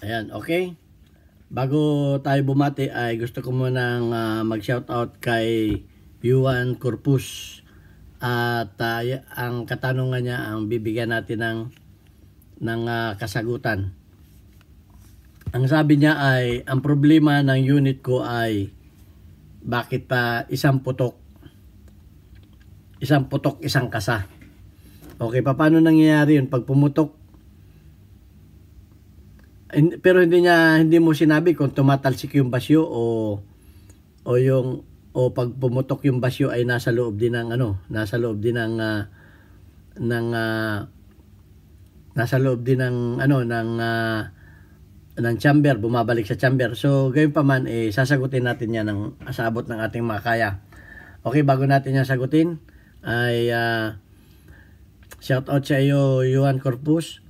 Ayan, okay. Bago tayo bumati ay gusto ko muna uh, mag-shoutout kay Yuan Corpus. At uh, ang katanungan niya ang bibigyan natin ng ng uh, kasagutan. Ang sabi niya ay ang problema ng unit ko ay bakit pa isang putok isang putok isang kasa. Okay, paano nangyayari 'yun pag pumutok pero hindi niya hindi mo sinabi kung tumatalsik yung basyo o o yung o pag pumutok yung basyo ay nasa loob din ng ano, nasa loob din ng uh, ng uh, nasa loob din ng ano ng uh, ng chamber, bumabalik sa chamber. So, gayon pa man, eh, sasagutin natin yan ng asabot ng ating makaya Okay, bago natin yan sagutin, ay uh, shout out sa iyo, Yuan Corpus,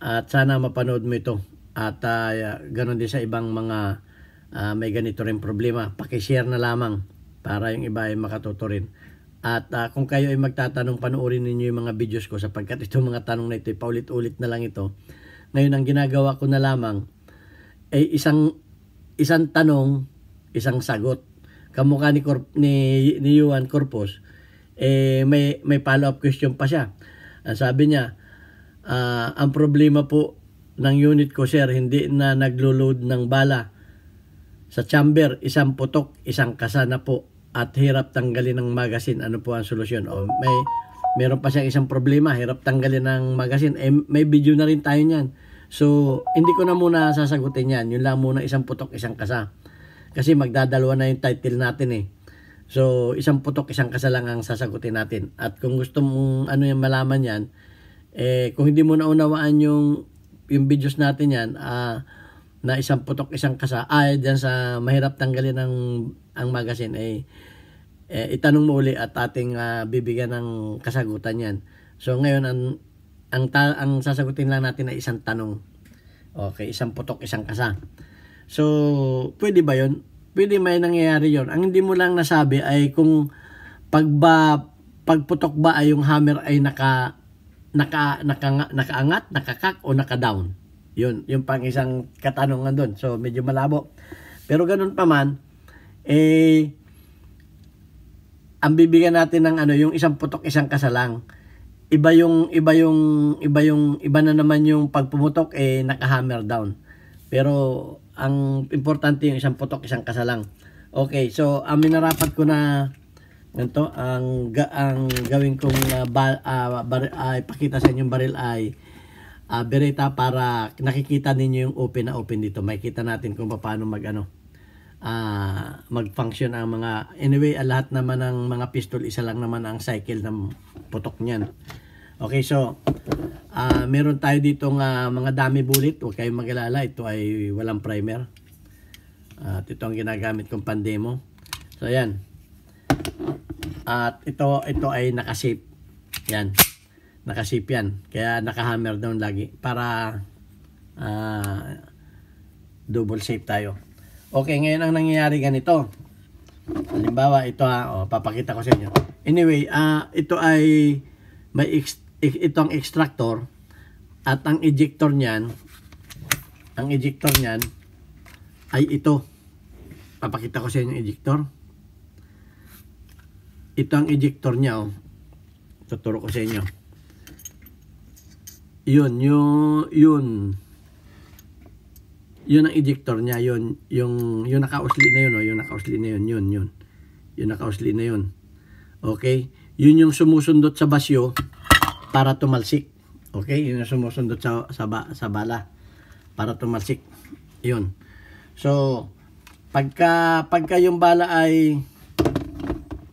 at sana mapanood mo ito at uh, ah, ganoon din sa ibang mga uh, may ganito rin problema, paki-share na lamang para yung iba ay makatuto rin. At uh, kung kayo ay magtatanong, panoorin ninyo yung mga videos ko sapagkat itong mga tanong na ito, ay paulit-ulit na lang ito. Ngayon, ang ginagawa ko na lamang ay isang, isang tanong, isang sagot. Kamukha ni, Corp, ni, ni Juan Corpus, eh, may, may follow-up question pa siya. Ang sabi niya, uh, ang problema po ng unit ko sir, hindi na naglo-load ng bala. Sa chamber, isang putok, isang kasa na po at hirap tanggalin ng magasin. Ano po ang solusyon? O may meron pa siyang isang problema, hirap tanggalin ng magasin. Eh, may video na rin tayo niyan. So, hindi ko na muna sasagutin yan. Yun lang muna isang putok, isang kasa. Kasi magdadalawa na yung title natin eh. So, isang putok, isang kasa lang ang sasagutin natin. At kung gusto mong ano yung malaman yan, eh, kung hindi mo naunawaan yung yung videos natin yan, uh, na isang putok isang kasa ay ah, sa mahirap tanggalin ang ang magazine ay eh, eh, itanong mo uli at ating uh, bibigyan ng kasagutan yan so ngayon ang ang, ta- ang sasagutin lang natin ay isang tanong okay isang putok isang kasa so pwede ba yon pwede may nangyayari yon ang hindi mo lang nasabi ay kung pag pagputok ba ay yung hammer ay naka naka, naka, nakaangat, nakakak o nakadown. Yun, yung pang isang katanungan doon. So, medyo malabo. Pero ganun pa man, eh, ang bibigyan natin ng ano, yung isang putok, isang kasalang. Iba yung, iba yung, iba yung, iba na naman yung pagpumutok, eh, naka-hammer down. Pero, ang importante yung isang putok, isang kasalang. Okay, so, ang minarapat ko na ganito ang ga, ang gawin kong uh, uh, uh, ipakita sa inyong baril ay uh, bereta para nakikita ninyo yung open na open dito makikita natin kung paano magano ano uh, mag-function ang mga anyway uh, lahat naman ng mga pistol isa lang naman ang cycle ng putok niyan okay so uh, meron tayo dito ng uh, mga dummy bullet huwag kayong magalala ito ay walang primer uh, at ito ang ginagamit kong pandemo so ayan at ito, ito ay nakasip. Yan. Nakasip yan. Kaya nakahammer down lagi. Para uh, double safe tayo. Okay, ngayon ang nangyayari ganito. Halimbawa, ito ha. Ah, oh, papakita ko sa inyo. Anyway, uh, ito ay may ex itong extractor at ang ejector niyan ang ejector niyan ay ito. Papakita ko sa inyo yung ejector ito ang ejector niya oh. tuturo ko sa inyo yun yun yun yun ang ejector niya yun yung yung nakausli na yun oh yung nakausli na yun yun yun yung nakausli na yun okay yun yung sumusundot sa basyo para tumalsik okay yun yung sumusundot sa sa, ba, sa bala para tumalsik yun so pagka pagka yung bala ay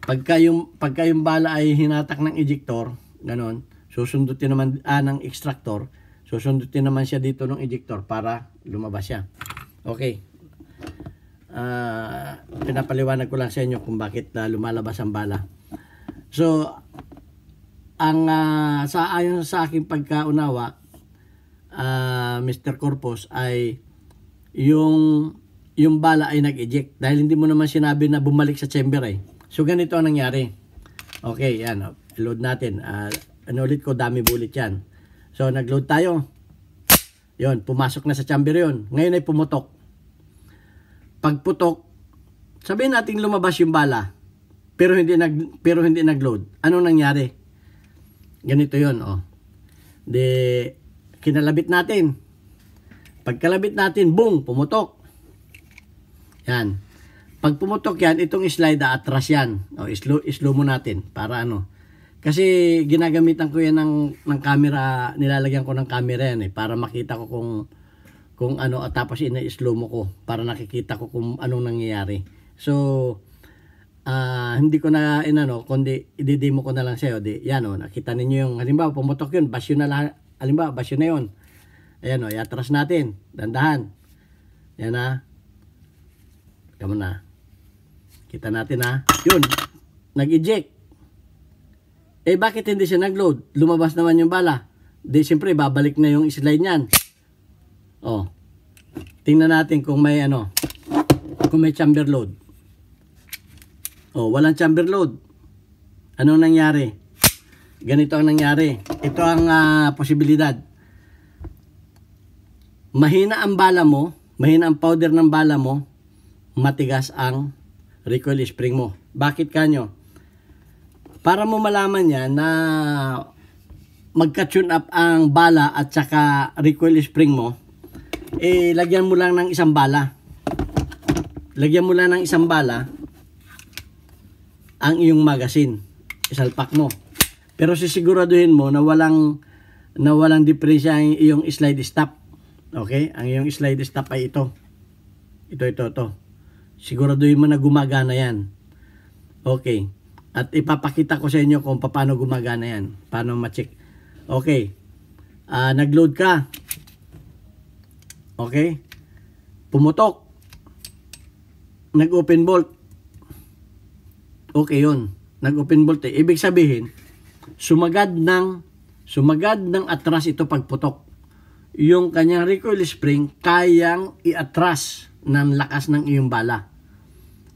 Pagka yung, pagka yung bala ay hinatak ng ejector, ganun, susundutin naman, ah, ng extractor, susundutin naman siya dito ng ejector para lumabas siya. Okay. Uh, pinapaliwanag ko lang sa inyo kung bakit uh, lumalabas ang bala. So, ang uh, sa ayon sa aking pagkaunawa, uh, ah, Mr. Corpus ay yung yung bala ay nag-eject dahil hindi mo naman sinabi na bumalik sa chamber eh. So ganito ang nangyari. Okay, yan. Load natin. Uh, ano ulit ko, dami bullet yan. So nagload tayo. Yon, pumasok na sa chamber yon. Ngayon ay pumutok. Pagputok, putok, sabihin natin lumabas yung bala, pero hindi nag pero hindi nagload. Ano nangyari? Ganito yon, oh. De kinalabit natin. Pagkalabit natin, boom, pumutok. Yan. Pag pumutok yan, itong slide atras yan. O, slow, slow mo natin para ano. Kasi ginagamitan ko yan ng, ng camera, nilalagyan ko ng camera yan eh, para makita ko kung kung ano at tapos ina-slow mo ko para nakikita ko kung anong nangyayari. So, uh, hindi ko na inano, kundi i-demo ko na lang sa'yo. Di, yan o, oh, nakita ninyo yung, halimbawa pumutok yun, basyo na lang, halimbawa basyo na yun. Ayan o, oh, iatras natin, dandahan. Yan ah. na. Kamo na. Kita natin ha. Yun. Nag-eject. Eh bakit hindi siya nag-load? Lumabas naman yung bala. Di siyempre babalik na yung slide niyan. Oh. Tingnan natin kung may ano. Kung may chamber load. Oh, walang chamber load. Ano nangyari? Ganito ang nangyari. Ito ang uh, posibilidad. Mahina ang bala mo, mahina ang powder ng bala mo, matigas ang recoil spring mo. Bakit kanyo? Para mo malaman niya na magka-tune up ang bala at saka recoil spring mo, eh lagyan mo lang ng isang bala. Lagyan mo lang ng isang bala ang iyong magazine. Isalpak mo. Pero sisiguraduhin mo na walang na walang diferensya ang iyong slide stop. Okay? Ang iyong slide stop ay ito. Ito, ito, ito. Siguraduhin mo na gumagana yan. Okay. At ipapakita ko sa inyo kung paano gumagana yan. Paano ma-check. Okay. Uh, nagload ka. Okay. Pumutok. Nag-open bolt. Okay yun. Nag-open bolt eh. Ibig sabihin, sumagad ng sumagad ng atras ito pagputok. Yung kanyang recoil spring kayang i-atras ng lakas ng iyong bala.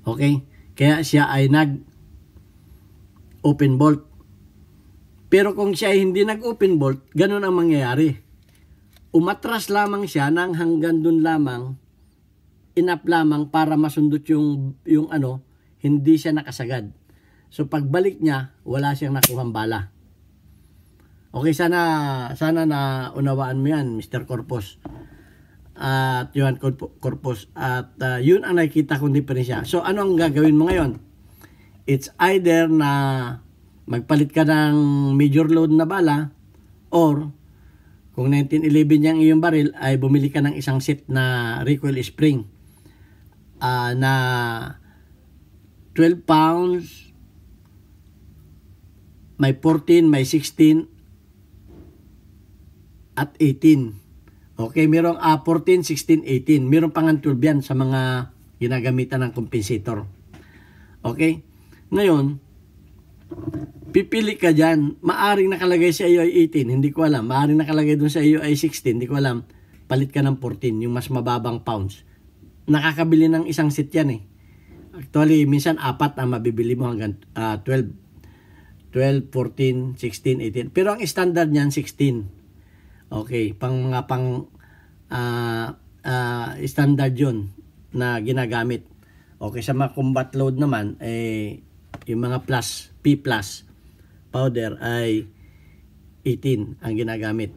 Okay? Kaya siya ay nag open bolt. Pero kung siya ay hindi nag open bolt, ganun ang mangyayari. Umatras lamang siya nang hanggang dun lamang inap lamang para masundot yung yung ano, hindi siya nakasagad. So pagbalik niya, wala siyang nakuhang bala. Okay, sana sana na unawaan mo 'yan, Mr. Corpus at Johan Corpus at uh, yun ang nakikita kong diferensya. So ano ang gagawin mo ngayon? It's either na magpalit ka ng major load na bala or kung 1911 yung iyong baril ay bumili ka ng isang set na recoil spring uh, na 12 pounds may 14, may 16 at 18 Okay, merong uh, 14, 16, 18. Meron pang 12 yan sa mga ginagamitan ng compensator. Okay? Ngayon, pipili ka dyan. Maaring nakalagay sa iyo ay 18, hindi ko alam. Maaring nakalagay dun sa iyo ay 16, hindi ko alam. Palit ka ng 14, yung mas mababang pounds. Nakakabili ng isang set yan eh. Actually, minsan apat ang mabibili mo hanggang uh, 12. 12, 14, 16, 18. Pero ang standard niyan, 16. Okay, pang mga pang uh, uh, standard yon na ginagamit. Okay, sa mga combat load naman, eh, yung mga plus, P plus powder ay 18 ang ginagamit.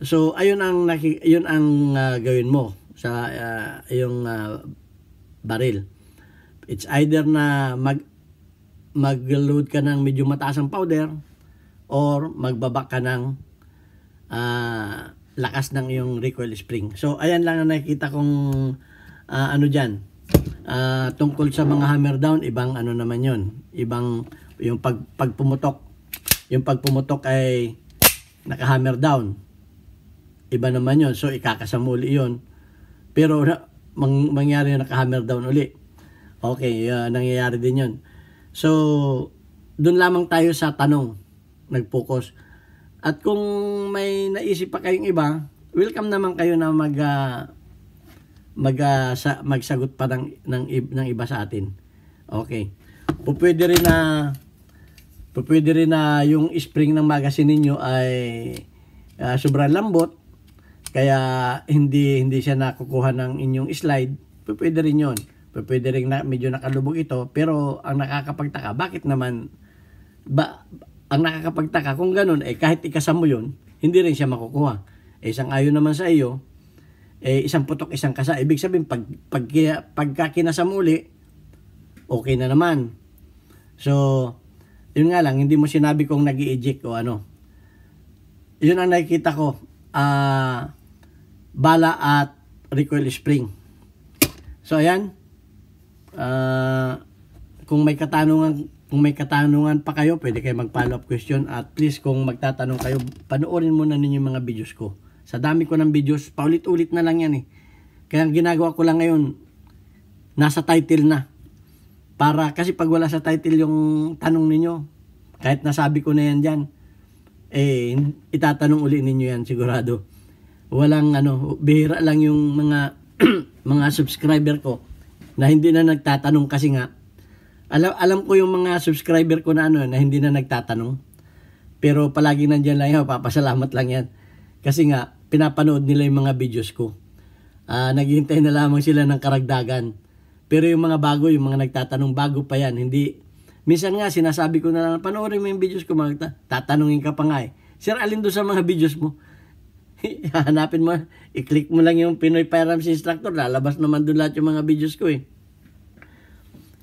So, ayun ang, yun ang uh, gawin mo sa uh, yung uh, baril. It's either na mag mag-load ka ng medyo mataas ang powder or magbaba ka ng uh, lakas ng yung recoil spring. So, ayan lang ang nakikita kong uh, ano diyan. Uh, ah, tungkol sa mga hammer down, ibang ano naman yon Ibang, yung pag, pagpumutok. Yung pagpumutok ay naka-hammer down. Iba naman yon So, ikakasamuli yon Pero, mang, mangyari yung naka-hammer down uli. Okay, uh, nangyayari din yon So, doon lamang tayo sa tanong. Nag-focus at kung may naisip pa kayong iba, welcome naman kayo na mag uh, mag uh, sa, magsagot pa ng, ng ng iba sa atin. Okay. Pupwede rin na pupwede rin na yung spring ng magazine ninyo ay uh, sobrang lambot kaya hindi hindi siya nakukuha ng inyong slide. Pupwede rin 'yon. Pupwede rin na medyo nakalubog ito pero ang nakakapagtaka bakit naman ba ang nakakapagtaka kung ganun, eh kahit ikasa mo yun, hindi rin siya makukuha. Eh, isang ayo naman sa iyo, eh, isang putok, isang kasa. Ibig sabihin, pag, pag, pagka uli, okay na naman. So, yun nga lang, hindi mo sinabi kung nag eject o ano. Yun ang nakikita ko. Uh, bala at recoil spring. So, ayan. Uh, kung may katanungan kung may katanungan pa kayo, pwede kayo mag-follow up question at please kung magtatanong kayo, panoorin muna ninyo yung mga videos ko. Sa dami ko ng videos, paulit-ulit na lang yan eh. Kaya ginagawa ko lang ngayon, nasa title na. Para kasi pag wala sa title yung tanong ninyo, kahit nasabi ko na yan dyan, eh itatanong uli ninyo yan sigurado. Walang ano, bihira lang yung mga mga subscriber ko na hindi na nagtatanong kasi nga alam, alam ko yung mga subscriber ko na ano, na hindi na nagtatanong. Pero palagi nandiyan lang yan, papasalamat lang yan. Kasi nga, pinapanood nila yung mga videos ko. Uh, naghihintay na lamang sila ng karagdagan. Pero yung mga bago, yung mga nagtatanong bago pa yan, hindi. Minsan nga, sinasabi ko na lang, panoorin mo yung videos ko, mga tatanungin ka pa nga eh. Sir, alin doon sa mga videos mo? Hanapin mo, i-click mo lang yung Pinoy Firearms Instructor, lalabas naman doon lahat yung mga videos ko eh.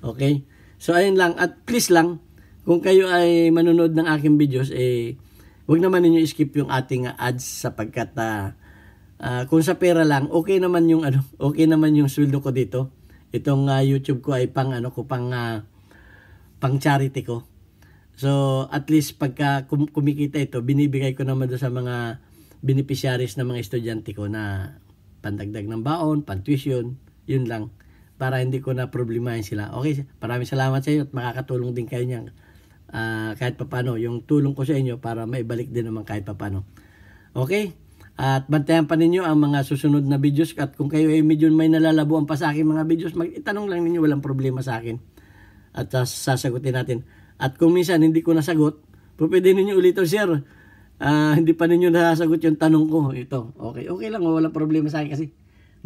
Okay? So ayun lang at please lang kung kayo ay manonood ng aking videos eh wag naman niyo skip yung ating ads sapagkat uh, uh, kung sa pera lang okay naman yung ano okay naman yung sweldo ko dito. Itong uh, YouTube ko ay pang ano ko pang uh, pang charity ko. So at least pagka kumikita ito binibigay ko naman do sa mga beneficiaries ng mga estudyante ko na pandagdag ng baon, pantuition, yun lang para hindi ko na problemahin sila. Okay, maraming salamat sa iyo at makakatulong din kayo niyan uh, kahit papano. Yung tulong ko sa inyo para maibalik din naman kahit papano. Okay? At bantayan pa ninyo ang mga susunod na videos at kung kayo ay medyo may nalalabuan pa sa akin mga videos, magtanong lang ninyo, walang problema sa akin. At sasagutin natin. At kung minsan hindi ko nasagot, pwede ninyo ulito, sir. Uh, hindi pa ninyo nasagot yung tanong ko. Ito, okay. Okay lang, walang problema sa akin kasi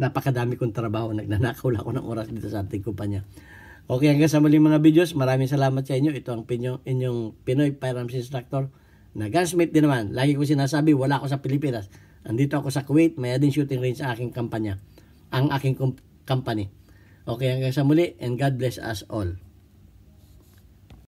napakadami kong trabaho. Nagnanakaw lang ako ng oras dito sa ating kumpanya. Okay, hanggang sa muli mga videos. Maraming salamat sa inyo. Ito ang pinyo, inyong Pinoy Firearms Instructor na gunsmith din naman. Lagi ko sinasabi, wala ako sa Pilipinas. Andito ako sa Kuwait. Maya din shooting range sa aking kumpanya. Ang aking company. Okay, hanggang sa muli and God bless us all.